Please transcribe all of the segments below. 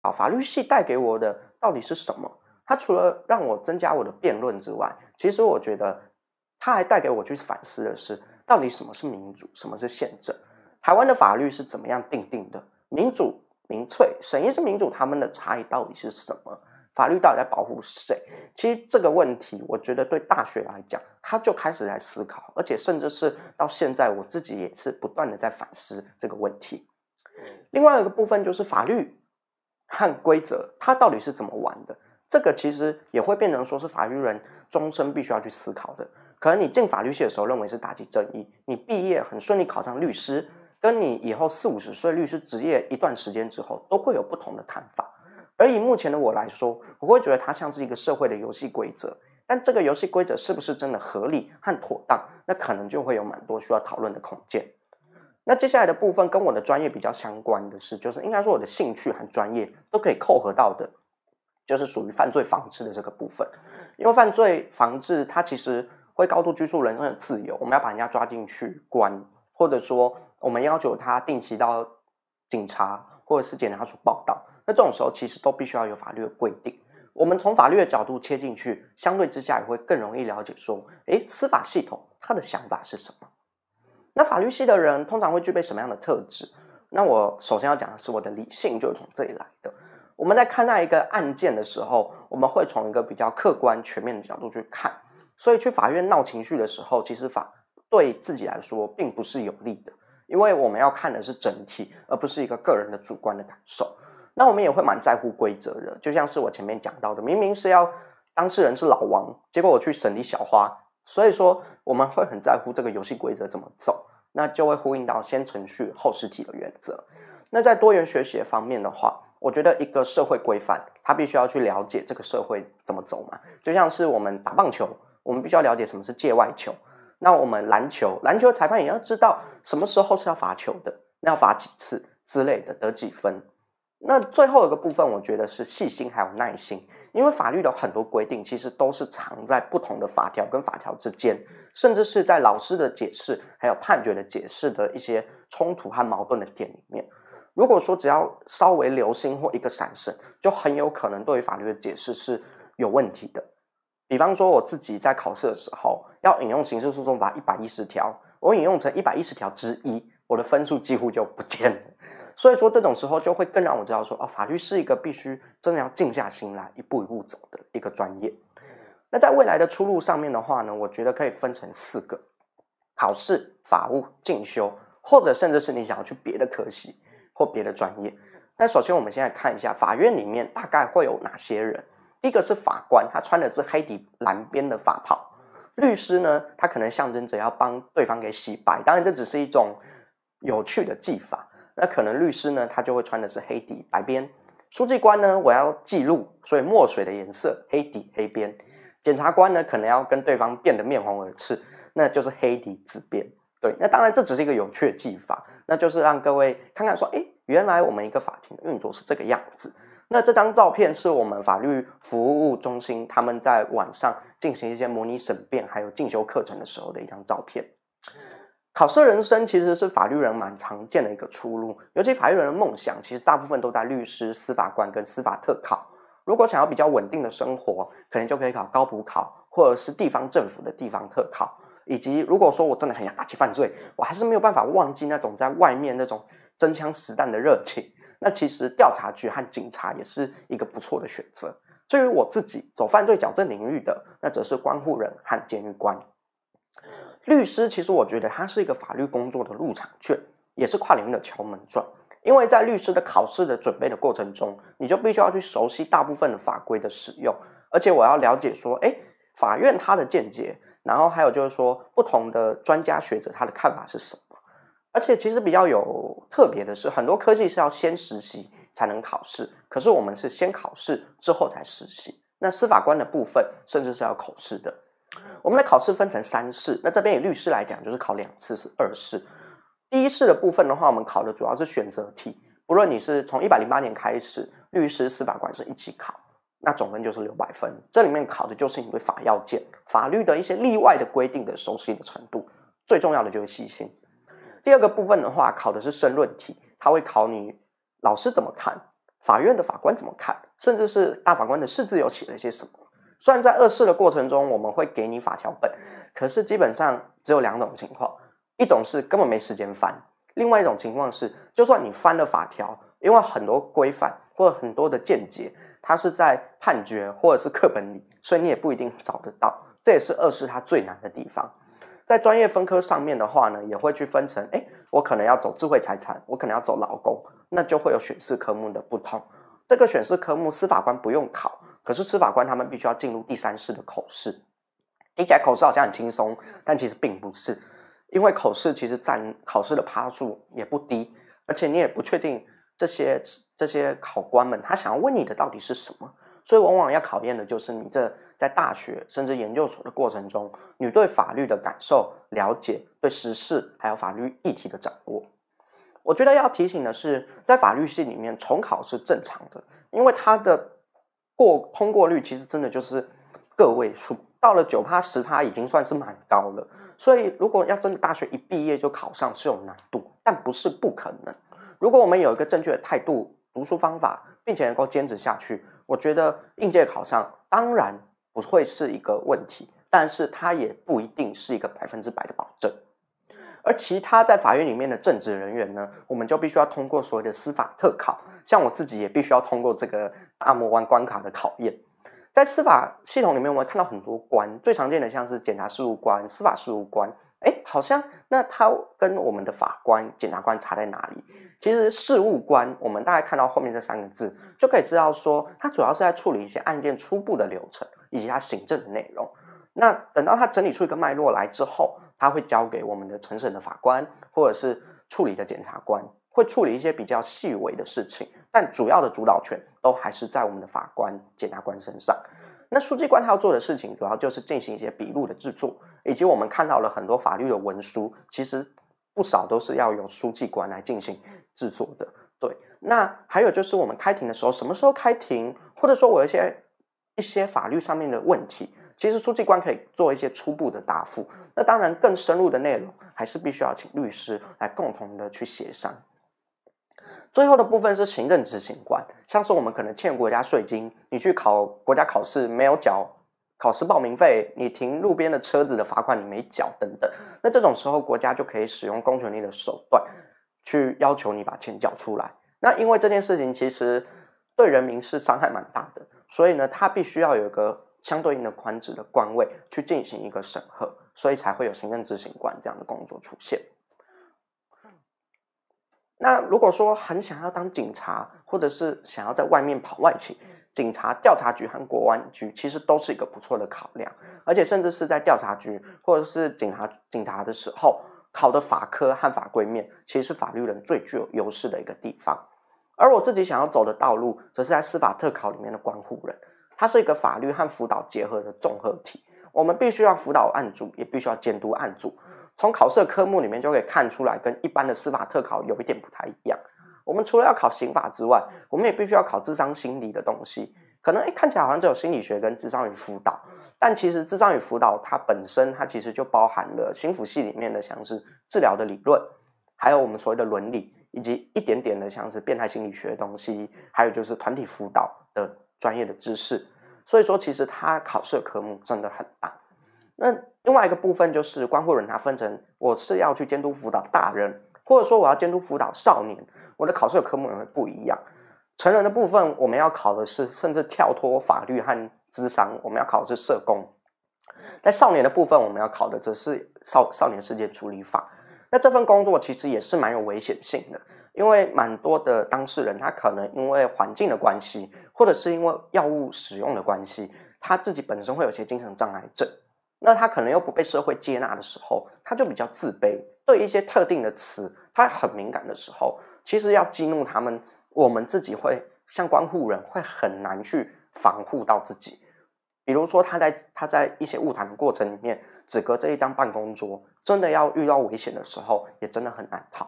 好，法律系带给我的到底是什么？它除了让我增加我的辩论之外，其实我觉得它还带给我去反思的是，到底什么是民主，什么是宪政？台湾的法律是怎么样定定的？民主、民粹、审议是民主，他们的差异到底是什么？法律到底在保护谁？其实这个问题，我觉得对大学来讲，他就开始在思考，而且甚至是到现在，我自己也是不断的在反思这个问题。另外一个部分就是法律。和规则，它到底是怎么玩的？这个其实也会变成说是法律人终身必须要去思考的。可能你进法律系的时候认为是打击正义，你毕业很顺利考上律师，跟你以后四五十岁律师职业一段时间之后，都会有不同的看法。而以目前的我来说，我会觉得它像是一个社会的游戏规则。但这个游戏规则是不是真的合理和妥当，那可能就会有蛮多需要讨论的空间。那接下来的部分跟我的专业比较相关的是，就是应该说我的兴趣和专业都可以扣合到的，就是属于犯罪防治的这个部分。因为犯罪防治它其实会高度拘束人身的自由，我们要把人家抓进去关，或者说我们要求他定期到警察或者是检察署报道。那这种时候其实都必须要有法律的规定。我们从法律的角度切进去，相对之下也会更容易了解说，诶，司法系统它的想法是什么。那法律系的人通常会具备什么样的特质？那我首先要讲的是我的理性，就是从这里来的。我们在看待一个案件的时候，我们会从一个比较客观全面的角度去看。所以去法院闹情绪的时候，其实法对自己来说并不是有利的，因为我们要看的是整体，而不是一个个人的主观的感受。那我们也会蛮在乎规则的，就像是我前面讲到的，明明是要当事人是老王，结果我去审理小花。所以说，我们会很在乎这个游戏规则怎么走，那就会呼应到先程序后实体的原则。那在多元学习方面的话，我觉得一个社会规范，他必须要去了解这个社会怎么走嘛。就像是我们打棒球，我们必须要了解什么是界外球。那我们篮球，篮球裁判也要知道什么时候是要罚球的，要罚几次之类的，得几分。那最后一个部分，我觉得是细心还有耐心，因为法律的很多规定其实都是藏在不同的法条跟法条之间，甚至是在老师的解释还有判决的解释的一些冲突和矛盾的点里面。如果说只要稍微留心或一个闪神，就很有可能对于法律的解释是有问题的。比方说，我自己在考试的时候要引用《刑事诉讼法》一百一十条，我引用成一百一十条之一。我的分数几乎就不见了，所以说这种时候就会更让我知道说啊，法律是一个必须真的要静下心来一步一步走的一个专业。那在未来的出路上面的话呢，我觉得可以分成四个：考试、法务、进修，或者甚至是你想要去别的科系或别的专业。那首先，我们现在看一下法院里面大概会有哪些人？第一个是法官，他穿的是黑底蓝边的法袍；律师呢，他可能象征着要帮对方给洗白。当然，这只是一种。有趣的技法，那可能律师呢，他就会穿的是黑底白边；书记官呢，我要记录，所以墨水的颜色黑底黑边；检察官呢，可能要跟对方变得面红耳赤，那就是黑底紫边。对，那当然，这只是一个有趣的技法，那就是让各位看看说，哎，原来我们一个法庭的运作是这个样子。那这张照片是我们法律服务中心他们在晚上进行一些模拟审辩还有进修课程的时候的一张照片。考试人生其实是法律人蛮常见的一个出路，尤其法律人的梦想，其实大部分都在律师、司法官跟司法特考。如果想要比较稳定的生活，可能就可以考高补考，或者是地方政府的地方特考。以及如果说我真的很想打击犯罪，我还是没有办法忘记那种在外面那种真枪实弹的热情。那其实调查局和警察也是一个不错的选择。至于我自己走犯罪矫正领域的，那则是关护人和监狱官。律师其实，我觉得他是一个法律工作的入场券，也是跨领域的敲门砖。因为在律师的考试的准备的过程中，你就必须要去熟悉大部分的法规的使用，而且我要了解说，哎，法院他的见解，然后还有就是说，不同的专家学者他的看法是什么。而且其实比较有特别的是，很多科技是要先实习才能考试，可是我们是先考试之后才实习。那司法官的部分甚至是要口试的。我们的考试分成三试，那这边以律师来讲，就是考两次是二试。第一试的部分的话，我们考的主要是选择题，不论你是从一百零八年开始，律师司法官是一起考，那总分就是六百分。这里面考的就是你对法要件、法律的一些例外的规定的熟悉的程度，最重要的就是细心。第二个部分的话，考的是申论题，它会考你老师怎么看，法院的法官怎么看，甚至是大法官的释字又写了些什么。虽然在二试的过程中，我们会给你法条本，可是基本上只有两种情况，一种是根本没时间翻，另外一种情况是，就算你翻了法条，因为很多规范或者很多的见解，它是在判决或者是课本里，所以你也不一定找得到。这也是二试它最难的地方。在专业分科上面的话呢，也会去分成，哎，我可能要走智慧财产，我可能要走劳工，那就会有选试科目的不同。这个选试科目，司法官不用考。可是，司法官他们必须要进入第三试的口试。听起来口试好像很轻松，但其实并不是，因为口试其实占考试的趴数也不低，而且你也不确定这些这些考官们他想要问你的到底是什么。所以，往往要考验的就是你这在大学甚至研究所的过程中，你对法律的感受、了解、对时事还有法律议题的掌握。我觉得要提醒的是，在法律系里面，重考是正常的，因为它的。过通过率其实真的就是个位数，到了九趴十趴已经算是蛮高了。所以如果要真的大学一毕业就考上是有难度，但不是不可能。如果我们有一个正确的态度、读书方法，并且能够坚持下去，我觉得应届考上当然不会是一个问题，但是它也不一定是一个百分之百的保证。而其他在法院里面的正职人员呢，我们就必须要通过所谓的司法特考，像我自己也必须要通过这个大魔王关卡的考验。在司法系统里面，我们看到很多官，最常见的像是检察事务官、司法事务官。哎，好像那他跟我们的法官、检察官差在哪里？其实事务官，我们大概看到后面这三个字，就可以知道说，他主要是在处理一些案件初步的流程以及他行政的内容。那等到他整理出一个脉络来之后，他会交给我们的陈审的法官，或者是处理的检察官，会处理一些比较细微的事情，但主要的主导权都还是在我们的法官、检察官身上。那书记官他要做的事情，主要就是进行一些笔录的制作，以及我们看到了很多法律的文书，其实不少都是要用书记官来进行制作的。对，那还有就是我们开庭的时候，什么时候开庭，或者说我一些。一些法律上面的问题，其实书记官可以做一些初步的答复。那当然，更深入的内容还是必须要请律师来共同的去协商。最后的部分是行政执行官，像是我们可能欠国家税金，你去考国家考试没有缴考试报名费，你停路边的车子的罚款你没缴等等，那这种时候国家就可以使用公权力的手段，去要求你把钱缴出来。那因为这件事情其实。对人民是伤害蛮大的，所以呢，他必须要有一个相对应的宽职的官位去进行一个审核，所以才会有行政执行官这样的工作出现。那如果说很想要当警察，或者是想要在外面跑外勤，警察、调查局和国安局其实都是一个不错的考量，而且甚至是在调查局或者是警察警察的时候，考的法科和法规面，其实是法律人最具有优势的一个地方。而我自己想要走的道路，则是在司法特考里面的关护人，它是一个法律和辅导结合的综合体。我们必须要辅导案组，也必须要监督案组。从考试科目里面就可以看出来，跟一般的司法特考有一点不太一样。我们除了要考刑法之外，我们也必须要考智商心理的东西。可能诶看起来好像只有心理学跟智商与辅导，但其实智商与辅导它本身，它其实就包含了心辅系里面的像是治疗的理论。还有我们所谓的伦理，以及一点点的像是变态心理学的东西，还有就是团体辅导的专业的知识。所以说，其实它考试的科目真的很大。那另外一个部分就是关乎人，它分成我是要去监督辅导大人，或者说我要监督辅导少年，我的考试的科目也会不一样。成人的部分我们要考的是，甚至跳脱法律和智商，我们要考的是社工。在少年的部分，我们要考的则是少少年事件处理法。那这份工作其实也是蛮有危险性的，因为蛮多的当事人，他可能因为环境的关系，或者是因为药物使用的关系，他自己本身会有些精神障碍症。那他可能又不被社会接纳的时候，他就比较自卑，对一些特定的词他很敏感的时候，其实要激怒他们，我们自己会像关护人会很难去防护到自己。比如说，他在他在一些误谈的过程里面，只隔这一张办公桌，真的要遇到危险的时候，也真的很难逃。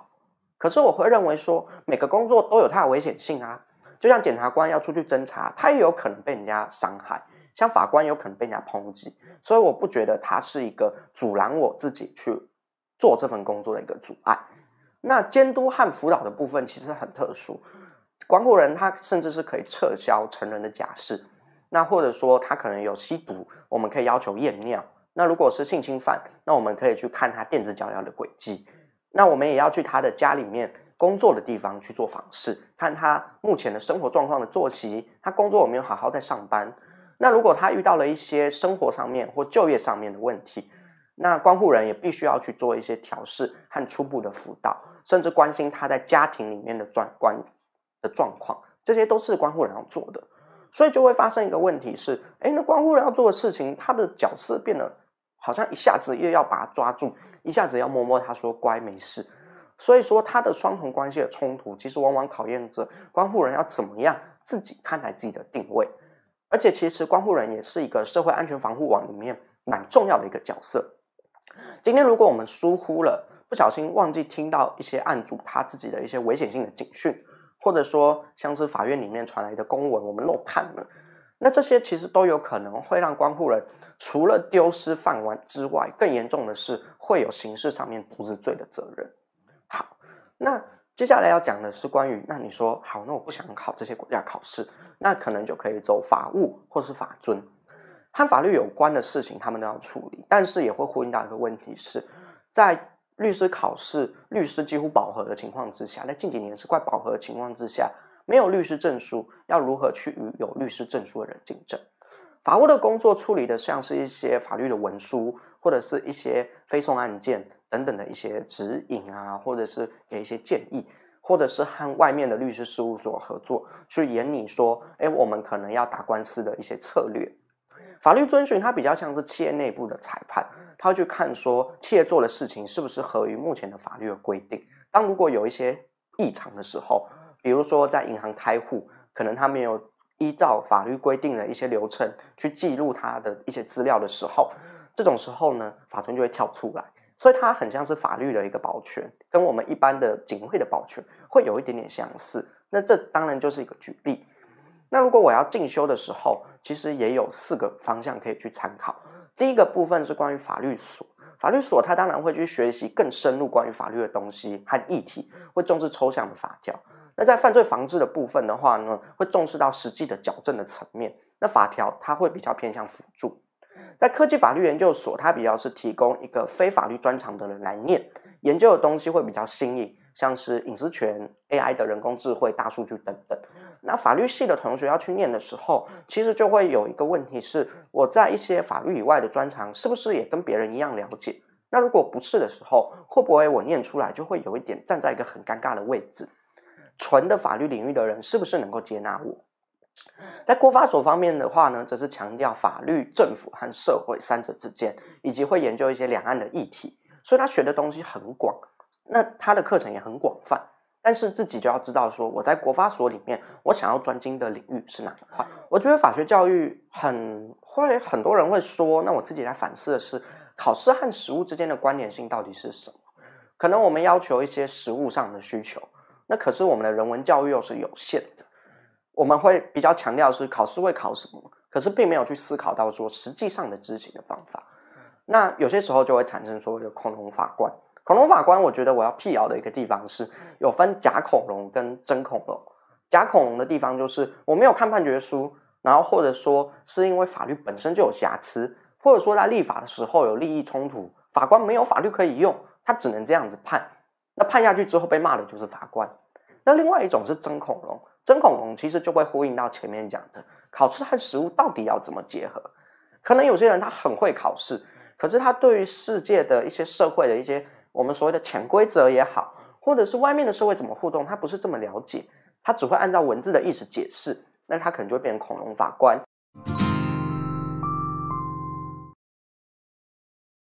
可是我会认为说，每个工作都有它的危险性啊，就像检察官要出去侦查，他也有可能被人家伤害；像法官有可能被人家抨击。所以我不觉得他是一个阻拦我自己去做这份工作的一个阻碍。那监督和辅导的部分其实很特殊，管护人他甚至是可以撤销成人的假释。那或者说他可能有吸毒，我们可以要求验尿。那如果是性侵犯，那我们可以去看他电子脚镣的轨迹。那我们也要去他的家里面、工作的地方去做访视，看他目前的生活状况的作息，他工作有没有好好在上班。那如果他遇到了一些生活上面或就业上面的问题，那关护人也必须要去做一些调试和初步的辅导，甚至关心他在家庭里面的转关的状况，这些都是关护人要做的。所以就会发生一个问题，是哎，那关乎人要做的事情，他的角色变得好像一下子又要把他抓住，一下子要摸摸他说乖没事。所以说他的双重关系的冲突，其实往往考验着关乎人要怎么样自己看待自己的定位。而且其实关乎人也是一个社会安全防护网里面蛮重要的一个角色。今天如果我们疏忽了，不小心忘记听到一些案主他自己的一些危险性的警讯。或者说，像是法院里面传来的公文，我们漏看了，那这些其实都有可能会让关户人除了丢失饭碗之外，更严重的是会有刑事上面渎职罪的责任。好，那接下来要讲的是关于，那你说好，那我不想考这些国家考试，那可能就可以走法务或是法尊，和法律有关的事情他们都要处理，但是也会呼应到一个问题是在。律师考试，律师几乎饱和的情况之下，在近几年是快饱和的情况之下，没有律师证书，要如何去与有律师证书的人竞争？法务的工作处理的像是一些法律的文书，或者是一些非讼案件等等的一些指引啊，或者是给一些建议，或者是和外面的律师事务所合作去研拟说，哎，我们可能要打官司的一些策略。法律遵循它比较像是企业内部的裁判，他去看说企业做的事情是不是合于目前的法律的规定。当如果有一些异常的时候，比如说在银行开户，可能他没有依照法律规定的一些流程去记录他的一些资料的时候，这种时候呢，法遵就会跳出来。所以它很像是法律的一个保全，跟我们一般的警会的保全会有一点点相似。那这当然就是一个举例。那如果我要进修的时候，其实也有四个方向可以去参考。第一个部分是关于法律所，法律所它当然会去学习更深入关于法律的东西和议题，会重视抽象的法条。那在犯罪防治的部分的话呢，会重视到实际的矫正的层面。那法条它会比较偏向辅助。在科技法律研究所，它比较是提供一个非法律专长的人来念，研究的东西会比较新颖，像是隐私权、AI 的人工智慧、大数据等等。那法律系的同学要去念的时候，其实就会有一个问题是：我在一些法律以外的专长，是不是也跟别人一样了解？那如果不是的时候，会不会我念出来就会有一点站在一个很尴尬的位置？纯的法律领域的人是不是能够接纳我？在国法所方面的话呢，则是强调法律、政府和社会三者之间，以及会研究一些两岸的议题。所以，他学的东西很广，那他的课程也很广泛。但是，自己就要知道说，我在国法所里面，我想要专精的领域是哪一块。我觉得法学教育很会，很多人会说，那我自己来反思的是，考试和实务之间的关联性到底是什么？可能我们要求一些实务上的需求，那可是我们的人文教育又是有限的。我们会比较强调是考试会考什么，可是并没有去思考到说实际上的执行的方法。那有些时候就会产生所谓的恐龙法官。恐龙法官，我觉得我要辟谣的一个地方是有分假恐龙跟真恐龙。假恐龙的地方就是我没有看判决书，然后或者说是因为法律本身就有瑕疵，或者说在立法的时候有利益冲突，法官没有法律可以用，他只能这样子判。那判下去之后被骂的就是法官。那另外一种是真恐龙。真恐龙其实就会呼应到前面讲的考试和实物到底要怎么结合。可能有些人他很会考试，可是他对于世界的一些社会的一些我们所谓的潜规则也好，或者是外面的社会怎么互动，他不是这么了解，他只会按照文字的意思解释，那他可能就会变成恐龙法官。